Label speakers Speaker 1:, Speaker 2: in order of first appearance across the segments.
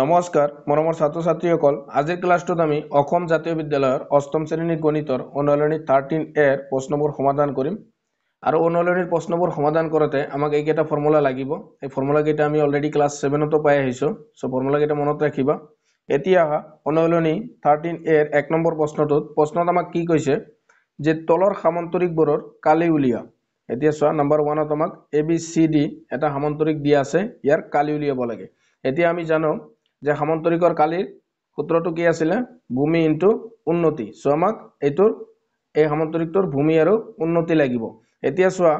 Speaker 1: নমস্কাৰ মৰমৰ ছাত্ৰ ছাত্ৰীসকল আজিৰ ক্লাছটোত আমি অসম জাতীয় বিদ্যালয়ৰ অষ্টম শ্ৰেণীৰ গণিতৰ অনলনীৰ থাৰ্টিন এৰ প্ৰশ্নবোৰ সমাধান কৰিম আৰু অনলনীৰ প্ৰশ্নবোৰ সমাধান কৰোঁতে আমাক এইকেইটা ফৰ্মুলা লাগিব এই ফৰ্মুলাকেইটা আমি অলৰেডি ক্লাছ ছেভেনতো পাই আহিছোঁ চ' ফৰ্মুলাকেইটা মনত ৰাখিবা এতিয়া অনলনী থাৰ্টিন এৰ এক নম্বৰ প্ৰশ্নটোত প্ৰশ্নত আমাক কি কৈছে যে তলৰ সামন্তৰিকবোৰৰ কালি উলিয়া এতিয়া চোৱা নম্বৰ ওৱানত আমাক এ বি চি ডি এটা সামন্তৰিক দিয়া আছে ইয়াৰ কালি উলিয়াব লাগে এতিয়া আমি জানো যে সামন্তৰিকৰ কালিৰ সূত্ৰটো কি আছিলে ভূমি ইনটো উন্নতি চ' আমাক এইটোৰ এই সামন্তৰিকটোৰ ভূমি আৰু উন্নতি লাগিব এতিয়া চোৱা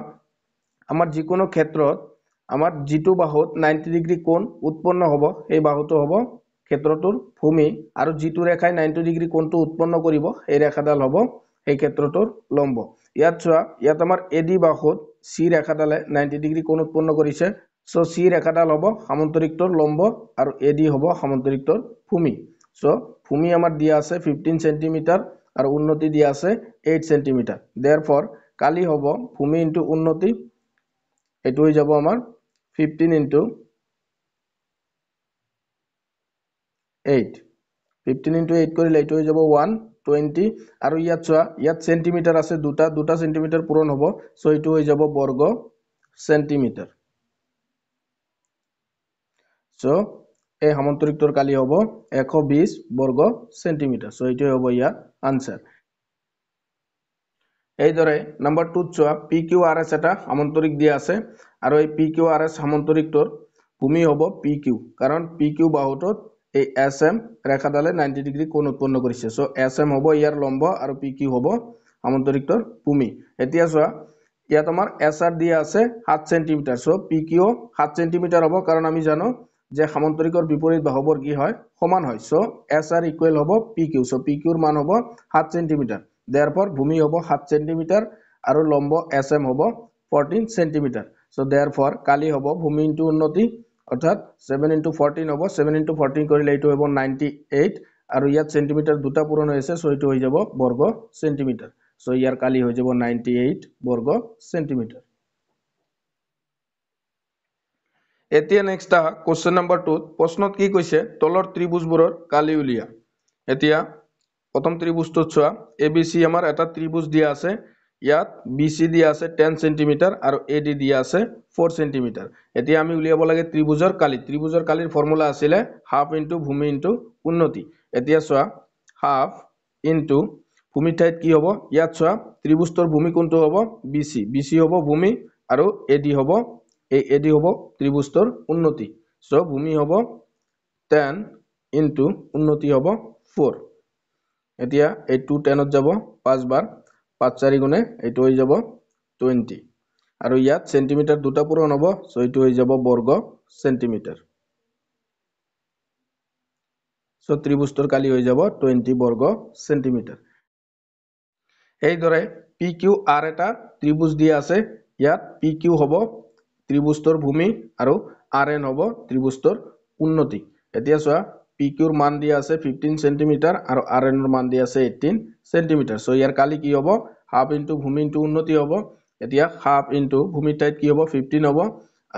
Speaker 1: আমাৰ যিকোনো ক্ষেত্ৰত আমাৰ যিটো বাহুত নাইণ্টি ডিগ্ৰী কোণ উৎপন্ন হ'ব সেই বাহুটো হ'ব ক্ষেত্ৰটোৰ ভূমি আৰু যিটো ৰেখাই নাইণ্টি ডিগ্ৰী কোণটো উৎপন্ন কৰিব সেই ৰেখাডাল হ'ব সেই ক্ষেত্ৰটোৰ লম্ব ইয়াত চোৱা ইয়াত আমাৰ এ ডি বাহুত চি ৰেখাডালে নাইণ্টি ডিগ্ৰী কোণ উৎপন্ন কৰিছে সো সি রেখাডাল হব সামন্তরিকটর লম্ব আর এ ডি হব সামন্তরিকটর ভূমি সো ভূমি আমার দিয়া আছে ফিফটিন সেন্টিমিটার আর উন্নতি দিয়া আছে এইট সেন্টিমিটার দের ফর কালি হব ভূমি ইন্টু উন্নতি এই হয়ে যাব আমার fifteen into eight fifteen into eight করলে এই হয়ে যাব ওয়ান টুয়েন্টি আর ইয়াত চা ইয়াত সেন্টিমিটার আছে দুটা দুটা সেন্টিমিটার পূরণ হব সো এই হয়ে যাব বর্গ সেন্টিমিটার সো এই সামন্তরিকটোর কালি হব এশো বিশ বর্গ সেন্টিমিটার সো এইটাই হব ইয়ার আনসার এইদরে নম্বর টুত চা পি কিউ আর এস একটা সামন্তরিক দিয়ে আছে আর এই পি কিউ আর এস সামন্তরিকটোর ভূমি হব পি কিউ কারণ পি কিউ বাহুত এই এস এম রেখাডালে নাইনটি ডিগ্রি কোণ উৎপন্ন করেছে সো এস এম হব ইয়ার লম্ব আর পি কিউ হব সামন্তরিকটোর ভূমি এতিয়া চা ইয়াত আমার এস আর দিয়ে আছে সাত সেন্টিমিটার সো পি কিউ সাত সেন্টিমিটার হব কারণ আমি জানো যে সামন্তৰিকৰ বিপৰীত বাহবৰ কি হয় সমান হয় চ' এছ আৰ ইকুৱেল হ'ব পি কিউ চ' পি কিউৰ মান হ'ব সাত চেণ্টিমিটাৰ দেয়াৰ ফৰ ভূমি হ'ব সাত চেণ্টিমিটাৰ আৰু লম্ব এছ এম হ'ব fourteen centimetre so' therefore কালি হ'ব ভূমি ইণ্টু উন্নতি অৰ্থাৎ ছেভেন ইণ্টু ফৰ্টিন হ'ব ছেভেন ইণ্টু ফৰ্টিন কৰিলে এইটো হ'ব নাইণ্টি এইট আৰু ইয়াত চেণ্টিমিটাৰ দুটা পূৰণ হৈ আছে চ' এইটো হৈ যাব বৰ্গ চেণ্টিমিটাৰ চ' ইয়াৰ কালি হৈ যাব নাইণ্টি এইট বৰ্গ চেণ্টিমিটাৰ এতিয়া নেক্সট আহা কুৱেশ্যন নাম্বাৰ টুত প্ৰশ্নত কি কৈছে তলৰ ত্ৰিভুজবোৰৰ কালি উলিয়া এতিয়া প্ৰথম ত্ৰিভুজটোত চোৱা এ বি চি আমাৰ এটা ত্ৰিভুজ দিয়া আছে ইয়াত বি চি দিয়া আছে টেন চেণ্টিমিটাৰ আৰু এ ডি দিয়া আছে ফ'ৰ চেণ্টিমিটাৰ এতিয়া আমি উলিয়াব লাগে ত্ৰিভুজৰ কালি ত্ৰিভুজৰ কালিৰ ফৰ্মুলা আছিলে হাফ ইনটু ভূমি ইনটু উন্নতি এতিয়া চোৱা হাফ ইণ্টু ভূমি ঠাইত কি হ'ব ইয়াত চোৱা ত্ৰিভুজটোৰ ভূমি কোনটো হ'ব বি চি বি চি হ'ব ভূমি আৰু এ ডি হ'ব এই এডি হ'ব ত্ৰিভুজটোৰ উন্নতি চ' ভূমি হ'ব টেন ইনটু উন্নতি হ'ব ফ'ৰ এতিয়া এই টু টেনত যাব পাঁচবাৰ পাঁচ চাৰি গুণে এইটো হৈ যাব টুৱেণ্টি আৰু ইয়াত চেণ্টিমিটাৰ দুটা পূৰণ হ'ব চ' এইটো হৈ যাব বৰ্গ চেণ্টিমিটাৰ চ' ত্ৰিভুজটোৰ কালি হৈ যাব টুৱেণ্টি বৰ্গ চেণ্টিমিটাৰ এইদৰে পি কিউ আৰ এটা ত্ৰিভুজ দিয়া আছে ইয়াত পি কিউ হ'ব ত্ৰিভুজটোৰ ভূমি আৰু আৰ এন হ'ব ত্ৰিভুজটোৰ উন্নতি এতিয়া চোৱা পি কিউৰ মান দিয়া আছে ফিফটিন চেণ্টিমিটাৰ আৰু আৰ এনৰ মান দিয়া আছে এইটিন চেণ্টিমিটাৰ চ' ইয়াৰ কালি কি হ'ব হাফ ইনটু ভূমি ইনটু উন্নতি হ'ব এতিয়া হাফ ইনটু ভূমিৰ ঠাইত কি হ'ব ফিফটিন হ'ব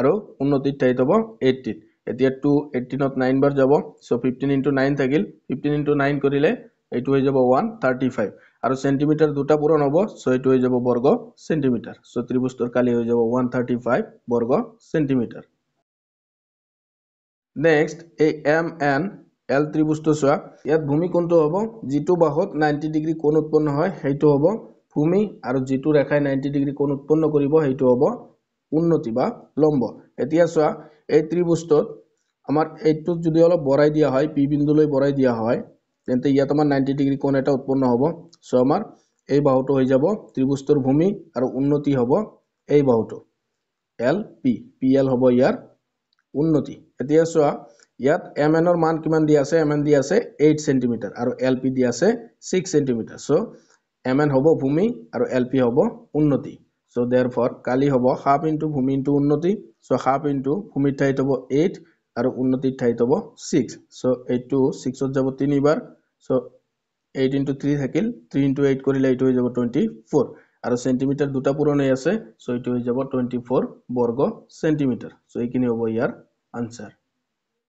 Speaker 1: আৰু উন্নতিৰ ঠাইত হ'ব এইটিন এতিয়া টু এইটিনত নাইন বাৰ যাব চ' ফিফটিন ইনটু নাইন থাকিল ফিফটিন ইনটু নাইন কৰিলে এইটো হৈ যাব ওৱান থাৰ্টি ফাইভ আৰু চেণ্টিমিটাৰ দুটা পূৰণ হ'ব চ' এইটো হৈ যাব বৰ্গ চেণ্টিমিটাৰ চ' ত্ৰিভুজটোৰ কালি হৈ যাব ওৱান থাৰ্টি ফাইভ বৰ্গ চেণ্টিমিটাৰ নেক্সট এই এম এন এল ত্ৰিভুজটো চোৱা ইয়াত ভূমি কোনটো হ'ব যিটো বাহত নাইণ্টি ডিগ্ৰী কোন উৎপন্ন হয় সেইটো হ'ব ভূমি আৰু যিটো ৰেখাই নাইণ্টি ডিগ্ৰী কোন উৎপন্ন কৰিব সেইটো হ'ব উন্নতি বা লম্ব এতিয়া চোৱা এই ত্ৰিভুজটোত আমাৰ এইটোত যদি অলপ বঢ়াই দিয়া হয় পি বিন্দুলৈ বঢ়াই দিয়া হয় তেন্তে ইয়াত আমাৰ নাইণ্টি ডিগ্ৰী কোণ এটা উৎপন্ন হ'ব চ' আমাৰ এই বাহুটো হৈ যাব ত্ৰিভুজটোৰ ভূমি আৰু উন্নতি হ'ব এই বাহুটো এল পি পি এল হ'ব ইয়াৰ উন্নতি এতিয়া চোৱা ইয়াত এম এনৰ মান কিমান দি আছে এম এন দি আছে এইট চেণ্টিমিটাৰ আৰু এল পি দি আছে six centimetre so' M N হ'ব ভূমি আৰু এল পি হ'ব উন্নতি চ' দেৰ কালি হ'ব হাফ ইণ্টু ভূমি ইনটু উন্নতি চ' হাফ ইনটু ভূমিৰ ঠাইত হ'ব এইট আৰু উন্নতিৰ ঠাইত হ'ব ছিক্স চ' এইটটো ছিক্সত যাব তিনিবাৰ চ' এইট ইণ্টু থ্ৰী থাকিল থ্ৰী ইণ্টু এইট কৰিলে এইটো হৈ যাব টুৱেণ্টি ফ'ৰ আৰু চেণ্টিমিটাৰ দুটা পুৰণি আছে চ' এইটো হৈ যাব টুৱেণ্টি ফ'ৰ বৰ্গ চেণ্টিমিটাৰ চ' এইখিনি হ'ব ইয়াৰ আনচাৰ